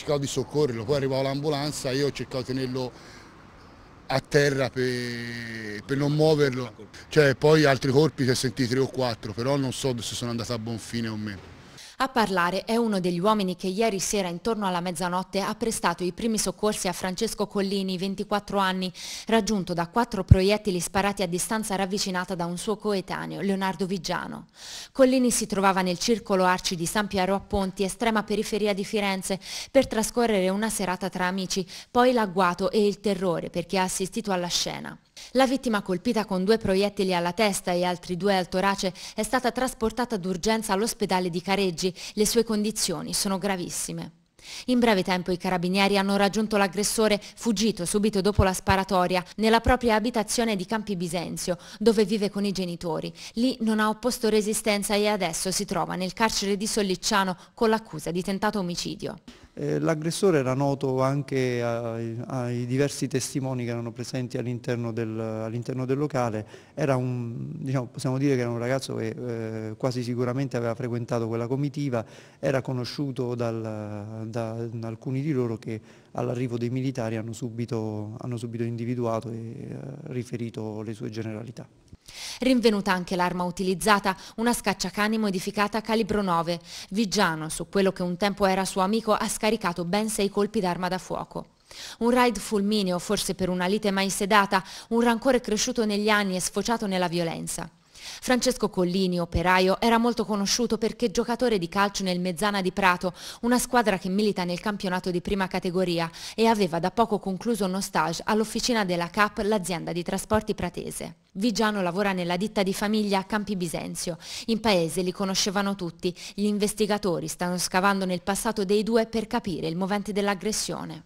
cercavo di soccorrerlo, poi arrivava l'ambulanza, io ho cercato di tenerlo a terra per, per, non muoverlo. Cioè, poi altri colpi si è sentiti tre o quattro, però non so se sono andato a buon fine o meno. A parlare è uno degli uomini che ieri sera intorno alla mezzanotte ha prestato i primi soccorsi a Francesco Collini, 24 anni, raggiunto da quattro proiettili sparati a distanza ravvicinata da un suo coetaneo, Leonardo Vigiano. Collini si trovava nel circolo Arci di San Piero a Ponti, estrema periferia di Firenze, per trascorrere una serata tra amici, poi l'agguato e il terrore perché ha assistito alla scena. La vittima colpita con due proiettili alla testa e altri due al torace è stata trasportata d'urgenza all'ospedale di Careggi le sue condizioni sono gravissime. In breve tempo i carabinieri hanno raggiunto l'aggressore fuggito subito dopo la sparatoria nella propria abitazione di Campi Bisenzio, dove vive con i genitori. Lì non ha opposto resistenza e adesso si trova nel carcere di Sollicciano con l'accusa di tentato omicidio. Eh, l'aggressore era noto anche ai, ai, diversi testimoni che erano presenti all'interno del, all del, locale, un, diciamo, possiamo dire che era un ragazzo che eh, quasi sicuramente aveva frequentato quella comitiva, era conosciuto dal, da, da alcuni di loro che all'arrivo dei militari hanno subito, hanno subito individuato e eh, riferito le sue generalità. Rinvenuta anche l'arma utilizzata, una scacciacani modificata calibro 9. Vigiano, su quello che un tempo era suo amico, ha scaricato ben sei colpi d'arma da fuoco. Un raid fulmineo, forse per una lite mai sedata, un rancore cresciuto negli anni e sfociato nella violenza. Francesco Collini, operaio, era molto conosciuto perché giocatore di calcio nel Mezzana di Prato, una squadra che milita nel campionato di prima categoria e aveva da poco concluso uno stage all'officina della CAP, l'azienda di trasporti pratese. Vigiano lavora nella ditta di famiglia a Campi Bisenzio. In paese li conoscevano tutti. Gli investigatori stanno scavando nel passato dei due per capire il movente dell'aggressione.